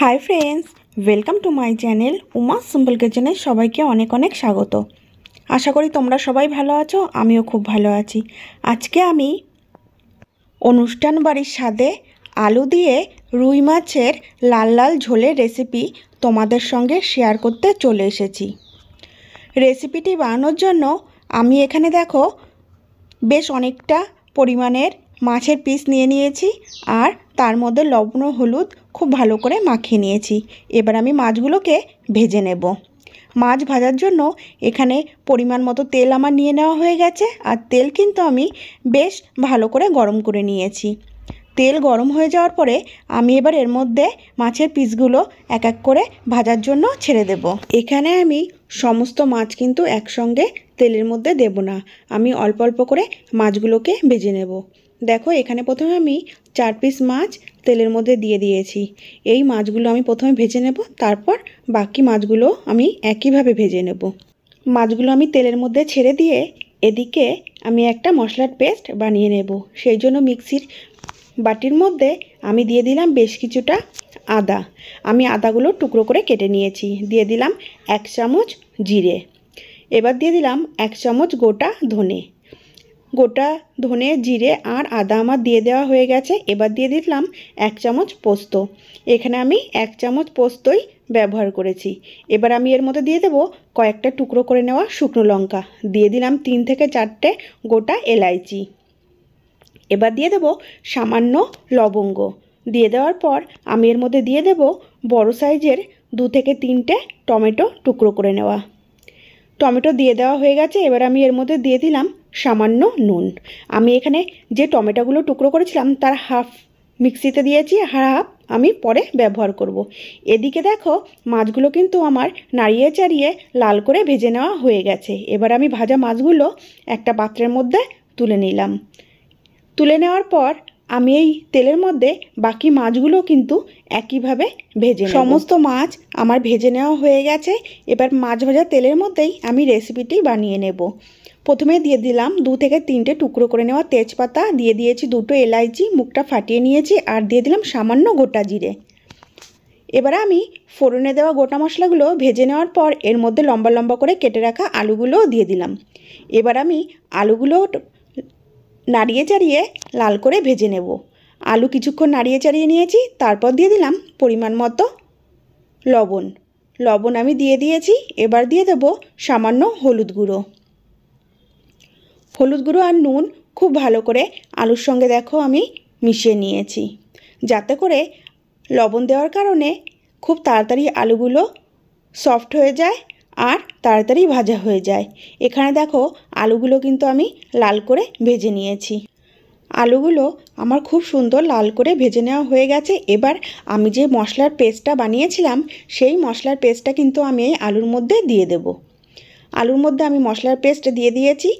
High friends welcome to my channel Uma simple কিচেনে সবাইকে অনেক অনেক স্বাগত আশা করি তোমরা সবাই ভালো আছো আমিও খুব ভালো আছি আজকে আমি অনুষ্ঠান বাড়ির স্বাদে আলু দিয়ে রুই মাছের লাল লাল ঝোলের রেসিপি তোমাদের সঙ্গে শেয়ার করতে চলে এসেছি রেসিপিটি বানানোর জন্য আমি এখানে দেখো বেশ অনেকটা পরিমাণের মাছের পিস নিয়ে নিয়েছি আর তার মধ্যে লবণ হলুদ খুব ভালো করে মাখিয়ে নিয়েছি এবার আমি মাছগুলোকে ভেজে নেব মাছ ভাজার জন্য এখানে পরিমাণ মতো তেল আমার নিয়ে নেওয়া হয়ে গেছে আর তেল কিন্তু আমি বেশ ভালো করে গরম করে নিয়েছি তেল গরম হয়ে যাওয়ার পরে আমি এবার এর মধ্যে মাছের পিসগুলো এক এক করে ভাজার জন্য ছেড়ে দেব এখানে আমি সমস্ত মাছ কিন্তু একসঙ্গে তেলের মধ্যে দেব না আমি অল্প অল্প করে মাছগুলোকে ভেজে নেব দেখো এখানে প্রথমে আমি চার পিস মাছ তেলের মধ্যে দিয়ে দিয়েছি এই মাছগুলো আমি প্রথমে ভেজে নেব তারপর বাকি মাছগুলো আমি একইভাবে ভেজে নেব মাছগুলো আমি তেলের মধ্যে ছেড়ে দিয়ে এদিকে আমি একটা মশলার পেস্ট বানিয়ে নেব সেই জন্য মিক্সির বাটির মধ্যে আমি দিয়ে দিলাম বেশ কিছুটা আদা আমি আদাগুলো টুকরো করে কেটে নিয়েছি দিয়ে দিলাম এক চামচ জিরে এবার দিয়ে দিলাম এক চামচ গোটা ধনে গোটা ধনে জিরে আর আদা আমার দিয়ে দেওয়া হয়ে গেছে এবার দিয়ে দিলাম এক চামচ পোস্ত এখানে আমি এক চামচ পোস্তই ব্যবহার করেছি এবার আমি এর মধ্যে দিয়ে দেব কয়েকটা টুকরো করে নেওয়া শুকনো লঙ্কা দিয়ে দিলাম তিন থেকে চারটে গোটা এলাইচি এবার দিয়ে দেব সামান্য লবঙ্গ দিয়ে দেওয়ার পর আমি এর মধ্যে দিয়ে দেব বড় সাইজের দু থেকে তিনটে টমেটো টুকরো করে নেওয়া টমেটো দিয়ে দেওয়া হয়ে গেছে এবার আমি এর মধ্যে দিয়ে দিলাম সামান্য নুন আমি এখানে যে টমেটোগুলো টুকরো করেছিলাম তার হাফ মিক্সিতে দিয়েছি হাফ আমি পরে ব্যবহার করব। এদিকে দেখো মাছগুলো কিন্তু আমার নাড়িয়ে চাড়িয়ে লাল করে ভেজে নেওয়া হয়ে গেছে এবার আমি ভাজা মাছগুলো একটা পাত্রের মধ্যে তুলে নিলাম তুলে নেওয়ার পর আমি এই তেলের মধ্যে বাকি মাছগুলো কিন্তু একইভাবে ভেজে সমস্ত মাছ আমার ভেজে নেওয়া হয়ে গেছে এবার মাছ ভাজা তেলের মধ্যেই আমি রেসিপিটি বানিয়ে নেব প্রথমে দিয়ে দিলাম দু থেকে তিনটে টুকরো করে নেওয়া তেজপাতা দিয়ে দিয়েছি দুটো এলাইচি মুখটা ফাটিয়ে নিয়েছি আর দিয়ে দিলাম সামান্য গোটা জিরে এবার আমি ফোড়নে দেওয়া গোটা মশলাগুলো ভেজে নেওয়ার পর এর মধ্যে লম্বা লম্বা করে কেটে রাখা আলুগুলো দিয়ে দিলাম এবার আমি আলুগুলো নাড়িয়ে চাড়িয়ে লাল করে ভেজে নেব আলু কিছুক্ষণ নাড়িয়ে চাড়িয়ে নিয়েছি তারপর দিয়ে দিলাম পরিমাণ মতো লবণ লবণ আমি দিয়ে দিয়েছি এবার দিয়ে দেব সামান্য হলুদ গুঁড়ো হলুদ গুঁড়ো আর নুন খুব ভালো করে আলুর সঙ্গে দেখো আমি মিশিয়ে নিয়েছি যাতে করে লবণ দেওয়ার কারণে খুব তাড়াতাড়ি আলুগুলো সফট হয়ে যায় আর তাড়াতাড়ি ভাজা হয়ে যায় এখানে দেখো আলুগুলো কিন্তু আমি লাল করে ভেজে নিয়েছি আলুগুলো আমার খুব সুন্দর লাল করে ভেজে নেওয়া হয়ে গেছে এবার আমি যে মশলার পেস্টটা বানিয়েছিলাম সেই মশলার পেস্টটা কিন্তু আমি এই আলুর মধ্যে দিয়ে দেব আলুর মধ্যে আমি মশলার পেস্ট দিয়ে দিয়েছি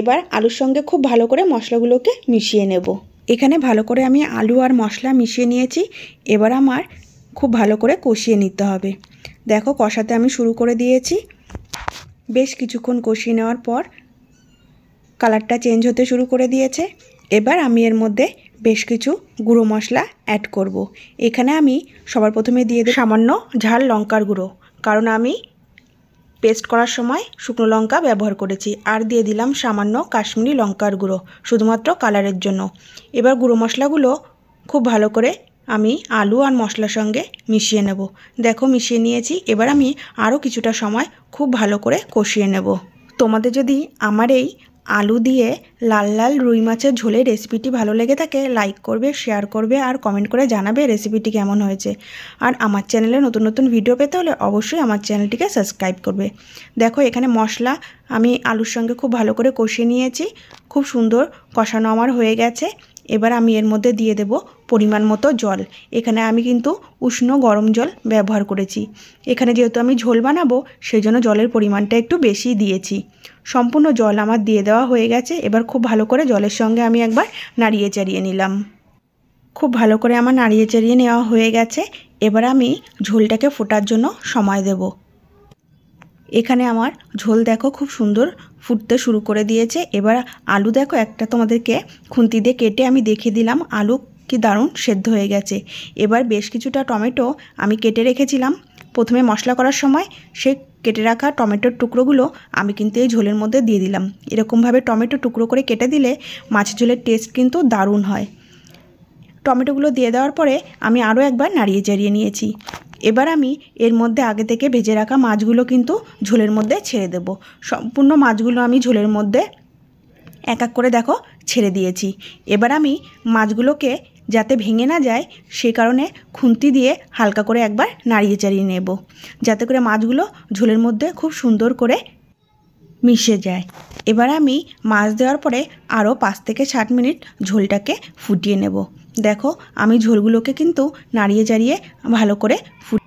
এবার আলুর সঙ্গে খুব ভালো করে মশলাগুলোকে মিশিয়ে নেব এখানে ভালো করে আমি আলু আর মশলা মিশিয়ে নিয়েছি এবার আমার খুব ভালো করে কষিয়ে নিতে হবে দেখো কষাতে আমি শুরু করে দিয়েছি বেশ কিছুক্ষণ কষিয়ে নেওয়ার পর কালারটা চেঞ্জ হতে শুরু করে দিয়েছে এবার আমি এর মধ্যে বেশ কিছু গুঁড়ো মশলা অ্যাড করব। এখানে আমি সবার প্রথমে দিয়ে দেব সামান্য ঝাল লঙ্কার গুঁড়ো কারণ আমি পেস্ট করার সময় শুকনো লঙ্কা ব্যবহার করেছি আর দিয়ে দিলাম সামান্য কাশ্মীরি লঙ্কার গুঁড়ো শুধুমাত্র কালারের জন্য এবার গুঁড়ো মশলাগুলো খুব ভালো করে আমি আলু আর মশলার সঙ্গে মিশিয়ে নেব দেখো মিশিয়ে নিয়েছি এবার আমি আরও কিছুটা সময় খুব ভালো করে কষিয়ে নেব তোমাদের যদি আমার এই আলু দিয়ে লাল লাল রুই মাছের ঝোলে রেসিপিটি ভালো লেগে থাকে লাইক করবে শেয়ার করবে আর কমেন্ট করে জানাবে রেসিপিটি কেমন হয়েছে আর আমার চ্যানেলে নতুন নতুন ভিডিও পেতে হলে অবশ্যই আমার চ্যানেলটিকে সাবস্ক্রাইব করবে দেখো এখানে মশলা আমি আলুর সঙ্গে খুব ভালো করে কষিয়ে নিয়েছি খুব সুন্দর কষানো আমার হয়ে গেছে এবার আমি এর মধ্যে দিয়ে দেব পরিমাণ মতো জল এখানে আমি কিন্তু উষ্ণ গরম জল ব্যবহার করেছি এখানে যেহেতু আমি ঝোল বানাবো সেই জন্য জলের পরিমাণটা একটু বেশি দিয়েছি সম্পূর্ণ জল আমার দিয়ে দেওয়া হয়ে গেছে এবার খুব ভালো করে জলের সঙ্গে আমি একবার নাড়িয়ে চাড়িয়ে নিলাম খুব ভালো করে আমার নাড়িয়ে চাড়িয়ে নেওয়া হয়ে গেছে এবার আমি ঝোলটাকে ফোটার জন্য সময় দেব এখানে আমার ঝোল দেখো খুব সুন্দর ফুটতে শুরু করে দিয়েছে এবার আলু দেখো একটা তোমাদেরকে খুন্তি দিয়ে কেটে আমি দেখিয়ে দিলাম আলু কি দারুণ সেদ্ধ হয়ে গেছে এবার বেশ কিছুটা টমেটো আমি কেটে রেখেছিলাম প্রথমে মশলা করার সময় সে কেটে রাখা টমেটোর টুকরোগুলো আমি কিন্তু এই ঝোলের মধ্যে দিয়ে দিলাম এরকমভাবে টমেটো টুকরো করে কেটে দিলে মাছের ঝোলের টেস্ট কিন্তু দারুণ হয় টমেটোগুলো দিয়ে দেওয়ার পরে আমি আরও একবার নাড়িয়ে চাড়িয়ে নিয়েছি এবার আমি এর মধ্যে আগে থেকে ভেজে রাখা মাছগুলো কিন্তু ঝোলের মধ্যে ছেড়ে দেব সম্পূর্ণ মাছগুলো আমি ঝোলের মধ্যে এক এক করে দেখো ছেড়ে দিয়েছি এবার আমি মাছগুলোকে যাতে ভেঙে না যায় সে কারণে খুন্তি দিয়ে হালকা করে একবার নাড়িয়ে চাড়িয়ে নেব যাতে করে মাছগুলো ঝোলের মধ্যে খুব সুন্দর করে মিশে যায় এবার আমি মাছ দেওয়ার পরে আরও পাঁচ থেকে ষাট মিনিট ঝোলটাকে ফুটিয়ে নেব দেখো আমি ঝোলগুলোকে কিন্তু নাড়িয়ে চাড়িয়ে ভালো করে ফুট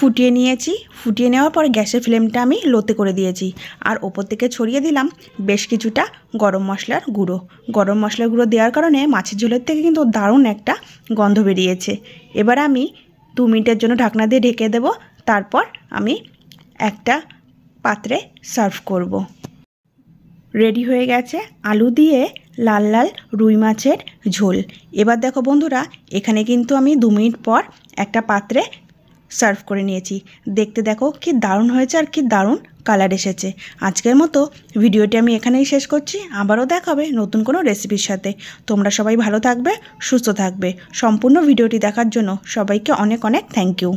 ফুটিয়ে নিয়েছি ফুটিয়ে নেওয়ার পর গ্যাসের ফ্লেমটা আমি লোতে করে দিয়েছি আর ওপর থেকে ছড়িয়ে দিলাম বেশ কিছুটা গরম মশলার গুঁড়ো গরম মশলার গুঁড়ো দেওয়ার কারণে মাছের ঝোলের থেকে কিন্তু দারুণ একটা গন্ধ বেরিয়েছে এবার আমি দু মিনিটের জন্য ঢাকনা দিয়ে ঢেকে দেব তারপর আমি একটা পাত্রে সার্ভ করব। রেডি হয়ে গেছে আলু দিয়ে লাল লাল রুই মাছের ঝোল এবার দেখো বন্ধুরা এখানে কিন্তু আমি দু মিনিট পর একটা পাত্রে সার্ভ করে নিয়েছি দেখতে দেখো কি দারুণ হয়েছে আর কি দারুণ কালার এসেছে আজকের মতো ভিডিওটি আমি এখানেই শেষ করছি আবারও দেখা হবে নতুন কোনো রেসিপির সাথে তোমরা সবাই ভালো থাকবে সুস্থ থাকবে সম্পূর্ণ ভিডিওটি দেখার জন্য সবাইকে অনেক অনেক থ্যাংক ইউ